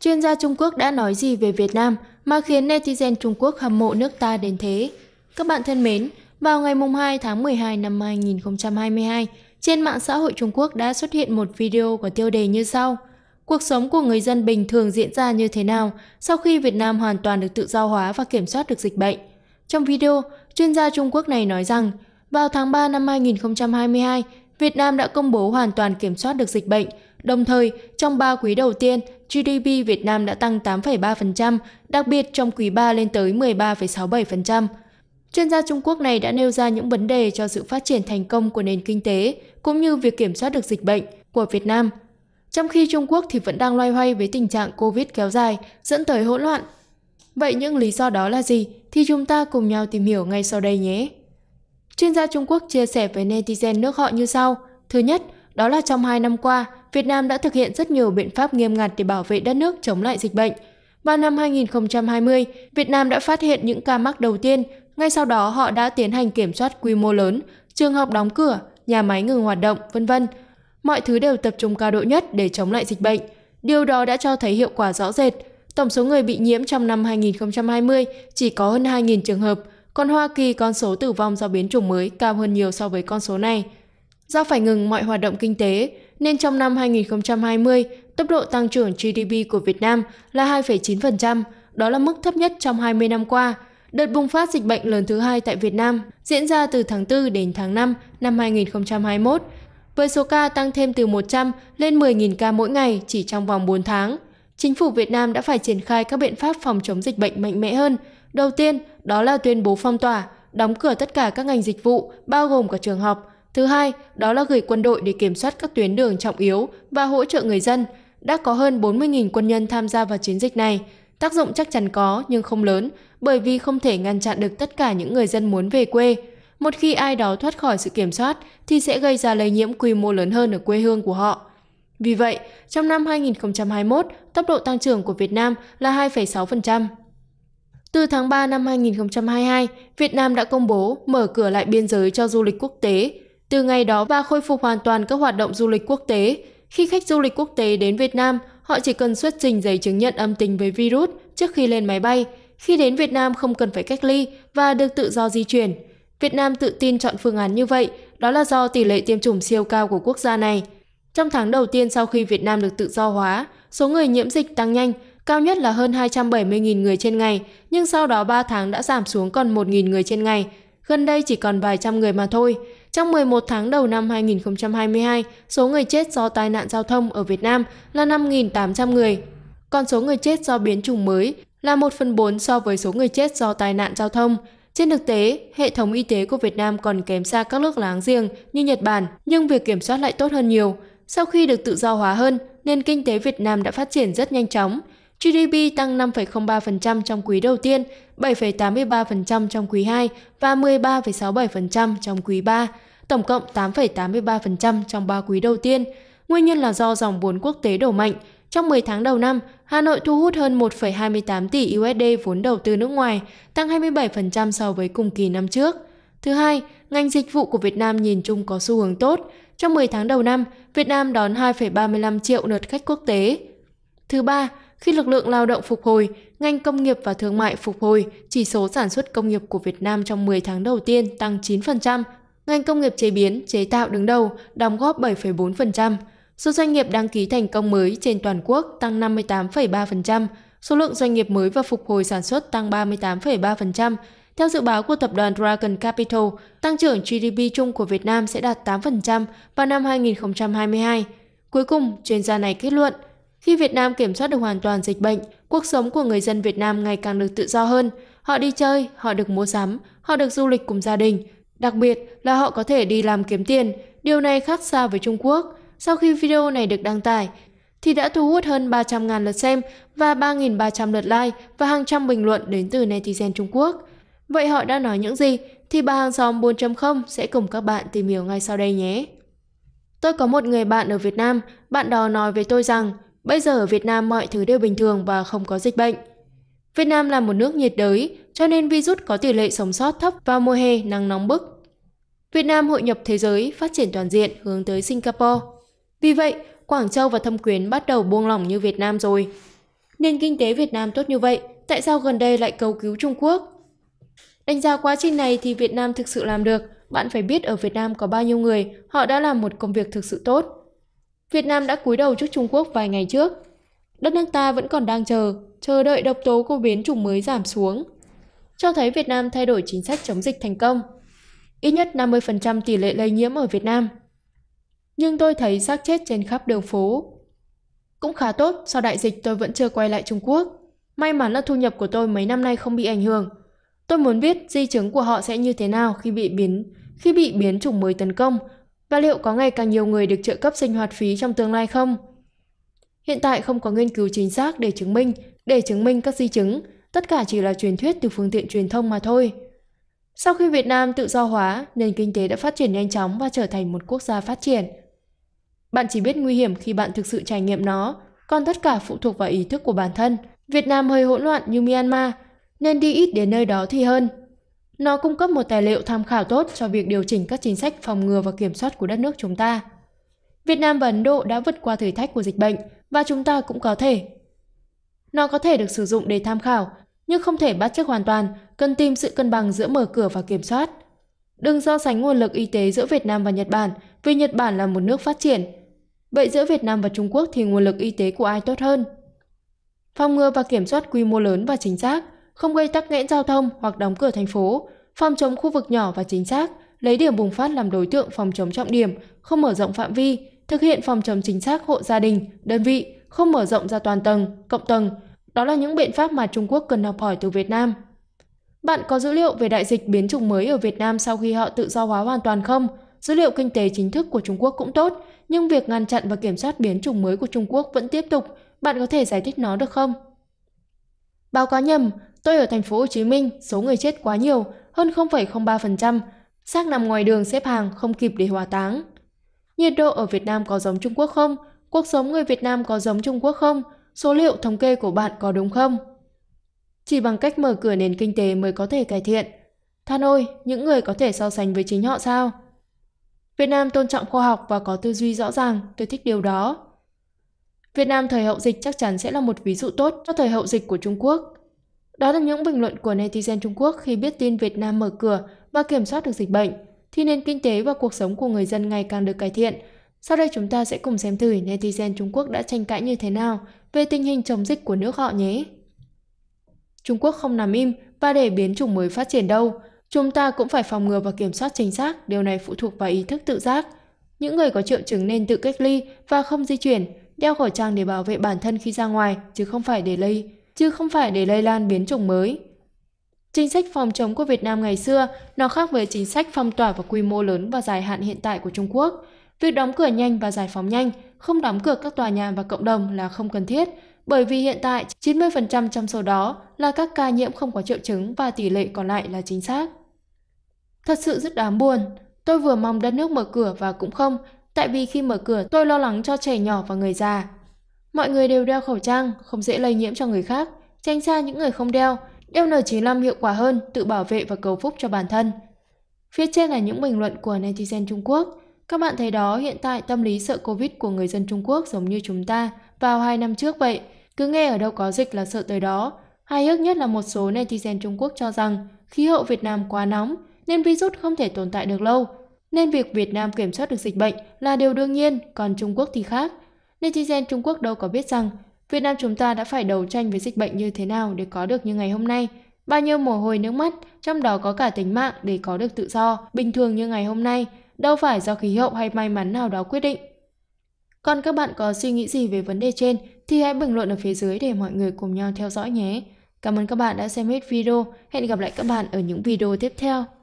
Chuyên gia Trung Quốc đã nói gì về Việt Nam mà khiến netizen Trung Quốc hâm mộ nước ta đến thế? Các bạn thân mến, vào ngày 2 tháng 12 năm 2022, trên mạng xã hội Trung Quốc đã xuất hiện một video có tiêu đề như sau. Cuộc sống của người dân bình thường diễn ra như thế nào sau khi Việt Nam hoàn toàn được tự do hóa và kiểm soát được dịch bệnh? Trong video, chuyên gia Trung Quốc này nói rằng, vào tháng 3 năm 2022, Việt Nam đã công bố hoàn toàn kiểm soát được dịch bệnh – Đồng thời, trong 3 quý đầu tiên, GDP Việt Nam đã tăng 8,3%, đặc biệt trong quý 3 lên tới 13,67%. Chuyên gia Trung Quốc này đã nêu ra những vấn đề cho sự phát triển thành công của nền kinh tế, cũng như việc kiểm soát được dịch bệnh của Việt Nam. Trong khi Trung Quốc thì vẫn đang loay hoay với tình trạng Covid kéo dài, dẫn tới hỗn loạn. Vậy những lý do đó là gì? Thì chúng ta cùng nhau tìm hiểu ngay sau đây nhé. Chuyên gia Trung Quốc chia sẻ với netizen nước họ như sau. Thứ nhất, đó là trong hai năm qua, Việt Nam đã thực hiện rất nhiều biện pháp nghiêm ngặt để bảo vệ đất nước chống lại dịch bệnh. Vào năm 2020, Việt Nam đã phát hiện những ca mắc đầu tiên, ngay sau đó họ đã tiến hành kiểm soát quy mô lớn, trường học đóng cửa, nhà máy ngừng hoạt động, vân vân. Mọi thứ đều tập trung cao độ nhất để chống lại dịch bệnh. Điều đó đã cho thấy hiệu quả rõ rệt. Tổng số người bị nhiễm trong năm 2020 chỉ có hơn 2.000 trường hợp, còn Hoa Kỳ con số tử vong do biến chủng mới cao hơn nhiều so với con số này. Do phải ngừng mọi hoạt động kinh tế, nên trong năm 2020, tốc độ tăng trưởng GDP của Việt Nam là 2,9%, đó là mức thấp nhất trong 20 năm qua. Đợt bùng phát dịch bệnh lớn thứ hai tại Việt Nam diễn ra từ tháng 4 đến tháng 5 năm 2021, với số ca tăng thêm từ 100 lên 10.000 ca mỗi ngày chỉ trong vòng 4 tháng. Chính phủ Việt Nam đã phải triển khai các biện pháp phòng chống dịch bệnh mạnh mẽ hơn. Đầu tiên, đó là tuyên bố phong tỏa, đóng cửa tất cả các ngành dịch vụ, bao gồm cả trường học, Thứ hai, đó là gửi quân đội để kiểm soát các tuyến đường trọng yếu và hỗ trợ người dân. Đã có hơn 40.000 quân nhân tham gia vào chiến dịch này. Tác dụng chắc chắn có nhưng không lớn, bởi vì không thể ngăn chặn được tất cả những người dân muốn về quê. Một khi ai đó thoát khỏi sự kiểm soát thì sẽ gây ra lây nhiễm quy mô lớn hơn ở quê hương của họ. Vì vậy, trong năm 2021, tốc độ tăng trưởng của Việt Nam là 2,6%. Từ tháng 3 năm 2022, Việt Nam đã công bố mở cửa lại biên giới cho du lịch quốc tế, từ ngày đó và khôi phục hoàn toàn các hoạt động du lịch quốc tế, khi khách du lịch quốc tế đến Việt Nam, họ chỉ cần xuất trình giấy chứng nhận âm tính với virus trước khi lên máy bay. Khi đến Việt Nam không cần phải cách ly và được tự do di chuyển. Việt Nam tự tin chọn phương án như vậy, đó là do tỷ lệ tiêm chủng siêu cao của quốc gia này. Trong tháng đầu tiên sau khi Việt Nam được tự do hóa, số người nhiễm dịch tăng nhanh, cao nhất là hơn 270.000 người trên ngày, nhưng sau đó 3 tháng đã giảm xuống còn 1.000 người trên ngày, gần đây chỉ còn vài trăm người mà thôi. Trong 11 tháng đầu năm 2022, số người chết do tai nạn giao thông ở Việt Nam là 5.800 người. Còn số người chết do biến chủng mới là 1 phần 4 so với số người chết do tai nạn giao thông. Trên thực tế, hệ thống y tế của Việt Nam còn kém xa các nước láng giềng như Nhật Bản, nhưng việc kiểm soát lại tốt hơn nhiều. Sau khi được tự do hóa hơn, nền kinh tế Việt Nam đã phát triển rất nhanh chóng. GDP tăng 5,03% trong quý đầu tiên, 7,83% trong quý 2 và 13,67% trong quý 3 tổng cộng 8,83% trong 3 quý đầu tiên. Nguyên nhân là do dòng vốn quốc tế đổ mạnh. Trong 10 tháng đầu năm, Hà Nội thu hút hơn 1,28 tỷ USD vốn đầu tư nước ngoài, tăng 27% so với cùng kỳ năm trước. Thứ hai, ngành dịch vụ của Việt Nam nhìn chung có xu hướng tốt. Trong 10 tháng đầu năm, Việt Nam đón 2,35 triệu lượt khách quốc tế. Thứ ba, khi lực lượng lao động phục hồi, ngành công nghiệp và thương mại phục hồi, chỉ số sản xuất công nghiệp của Việt Nam trong 10 tháng đầu tiên tăng 9%, Ngành công nghiệp chế biến, chế tạo đứng đầu, đóng góp 7,4%. Số doanh nghiệp đăng ký thành công mới trên toàn quốc tăng 58,3%, số lượng doanh nghiệp mới và phục hồi sản xuất tăng 38,3%. Theo dự báo của tập đoàn Dragon Capital, tăng trưởng GDP chung của Việt Nam sẽ đạt 8% vào năm 2022. Cuối cùng, chuyên gia này kết luận, khi Việt Nam kiểm soát được hoàn toàn dịch bệnh, cuộc sống của người dân Việt Nam ngày càng được tự do hơn. Họ đi chơi, họ được mua sắm, họ được du lịch cùng gia đình, Đặc biệt là họ có thể đi làm kiếm tiền, điều này khác xa với Trung Quốc. Sau khi video này được đăng tải, thì đã thu hút hơn 300.000 lượt xem và 3.300 lượt like và hàng trăm bình luận đến từ netizen Trung Quốc. Vậy họ đã nói những gì thì bà hàng xóm 4.0 sẽ cùng các bạn tìm hiểu ngay sau đây nhé. Tôi có một người bạn ở Việt Nam, bạn đó nói với tôi rằng bây giờ ở Việt Nam mọi thứ đều bình thường và không có dịch bệnh. Việt Nam là một nước nhiệt đới, cho nên virus có tỷ lệ sống sót thấp vào mùa hè nắng nóng bức. Việt Nam hội nhập thế giới, phát triển toàn diện hướng tới Singapore. Vì vậy, Quảng Châu và Thâm Quyến bắt đầu buông lỏng như Việt Nam rồi. Nền kinh tế Việt Nam tốt như vậy, tại sao gần đây lại cầu cứu Trung Quốc? Đánh giá quá trình này thì Việt Nam thực sự làm được. Bạn phải biết ở Việt Nam có bao nhiêu người, họ đã làm một công việc thực sự tốt. Việt Nam đã cúi đầu trước Trung Quốc vài ngày trước, Đất nước ta vẫn còn đang chờ, chờ đợi độc tố của biến chủng mới giảm xuống. Cho thấy Việt Nam thay đổi chính sách chống dịch thành công. Ít nhất 50% tỷ lệ lây nhiễm ở Việt Nam. Nhưng tôi thấy xác chết trên khắp đường phố. Cũng khá tốt, sau đại dịch tôi vẫn chưa quay lại Trung Quốc. May mắn là thu nhập của tôi mấy năm nay không bị ảnh hưởng. Tôi muốn biết di chứng của họ sẽ như thế nào khi bị biến khi bị biến chủng mới tấn công và liệu có ngày càng nhiều người được trợ cấp sinh hoạt phí trong tương lai không? Hiện tại không có nghiên cứu chính xác để chứng minh, để chứng minh các di chứng, tất cả chỉ là truyền thuyết từ phương tiện truyền thông mà thôi. Sau khi Việt Nam tự do hóa, nền kinh tế đã phát triển nhanh chóng và trở thành một quốc gia phát triển. Bạn chỉ biết nguy hiểm khi bạn thực sự trải nghiệm nó, còn tất cả phụ thuộc vào ý thức của bản thân. Việt Nam hơi hỗn loạn như Myanmar, nên đi ít đến nơi đó thì hơn. Nó cung cấp một tài liệu tham khảo tốt cho việc điều chỉnh các chính sách phòng ngừa và kiểm soát của đất nước chúng ta. Việt Nam và Ấn Độ đã vượt qua thử thách của dịch bệnh, và chúng ta cũng có thể. Nó có thể được sử dụng để tham khảo, nhưng không thể bắt chước hoàn toàn, cần tìm sự cân bằng giữa mở cửa và kiểm soát. Đừng so sánh nguồn lực y tế giữa Việt Nam và Nhật Bản, vì Nhật Bản là một nước phát triển. Vậy giữa Việt Nam và Trung Quốc thì nguồn lực y tế của ai tốt hơn? Phòng ngừa và kiểm soát quy mô lớn và chính xác, không gây tắc nghẽn giao thông hoặc đóng cửa thành phố, phòng chống khu vực nhỏ và chính xác, lấy điểm bùng phát làm đối tượng phòng chống trọng điểm, không mở rộng phạm vi, thực hiện phòng chống chính xác hộ gia đình, đơn vị, không mở rộng ra toàn tầng, cộng tầng. Đó là những biện pháp mà Trung Quốc cần học hỏi từ Việt Nam. Bạn có dữ liệu về đại dịch biến chủng mới ở Việt Nam sau khi họ tự do hóa hoàn toàn không? Dữ liệu kinh tế chính thức của Trung Quốc cũng tốt, nhưng việc ngăn chặn và kiểm soát biến chủng mới của Trung Quốc vẫn tiếp tục. Bạn có thể giải thích nó được không? Báo cáo nhầm, tôi ở thành phố Hồ Chí Minh, số người chết quá nhiều, hơn 0,03%, xác nằm ngoài đường xếp hàng không kịp để hỏa táng. Nhiệt độ ở Việt Nam có giống Trung Quốc không? Cuộc sống người Việt Nam có giống Trung Quốc không? Số liệu thống kê của bạn có đúng không? Chỉ bằng cách mở cửa nền kinh tế mới có thể cải thiện. Than ôi, những người có thể so sánh với chính họ sao? Việt Nam tôn trọng khoa học và có tư duy rõ ràng, tôi thích điều đó. Việt Nam thời hậu dịch chắc chắn sẽ là một ví dụ tốt cho thời hậu dịch của Trung Quốc. Đó là những bình luận của netizen Trung Quốc khi biết tin Việt Nam mở cửa và kiểm soát được dịch bệnh. Khi nền kinh tế và cuộc sống của người dân ngày càng được cải thiện. Sau đây chúng ta sẽ cùng xem thử netizen Trung Quốc đã tranh cãi như thế nào về tình hình chống dịch của nước họ nhé. Trung Quốc không nằm im và để biến chủng mới phát triển đâu. Chúng ta cũng phải phòng ngừa và kiểm soát chính xác, điều này phụ thuộc vào ý thức tự giác. Những người có triệu chứng nên tự cách ly và không di chuyển, đeo khẩu trang để bảo vệ bản thân khi ra ngoài chứ không phải để lây, chứ không phải để lây lan biến chủng mới. Chính sách phòng chống của Việt Nam ngày xưa nó khác với chính sách phong tỏa và quy mô lớn và dài hạn hiện tại của Trung Quốc. Việc đóng cửa nhanh và giải phóng nhanh, không đóng cửa các tòa nhà và cộng đồng là không cần thiết, bởi vì hiện tại 90% trong số đó là các ca nhiễm không có triệu chứng và tỷ lệ còn lại là chính xác. Thật sự rất đáng buồn, tôi vừa mong đất nước mở cửa và cũng không, tại vì khi mở cửa tôi lo lắng cho trẻ nhỏ và người già. Mọi người đều đeo khẩu trang, không dễ lây nhiễm cho người khác, tránh xa những người không đeo, đeo n 95 hiệu quả hơn, tự bảo vệ và cầu phúc cho bản thân. Phía trên là những bình luận của netizen Trung Quốc. Các bạn thấy đó, hiện tại tâm lý sợ Covid của người dân Trung Quốc giống như chúng ta vào 2 năm trước vậy. Cứ nghe ở đâu có dịch là sợ tới đó. Hay ước nhất là một số netizen Trung Quốc cho rằng khí hậu Việt Nam quá nóng nên virus không thể tồn tại được lâu. Nên việc Việt Nam kiểm soát được dịch bệnh là điều đương nhiên, còn Trung Quốc thì khác. Netizen Trung Quốc đâu có biết rằng Việt Nam chúng ta đã phải đấu tranh với dịch bệnh như thế nào để có được như ngày hôm nay, bao nhiêu mồ hôi nước mắt, trong đó có cả tính mạng để có được tự do, bình thường như ngày hôm nay, đâu phải do khí hậu hay may mắn nào đó quyết định. Còn các bạn có suy nghĩ gì về vấn đề trên thì hãy bình luận ở phía dưới để mọi người cùng nhau theo dõi nhé. Cảm ơn các bạn đã xem hết video. Hẹn gặp lại các bạn ở những video tiếp theo.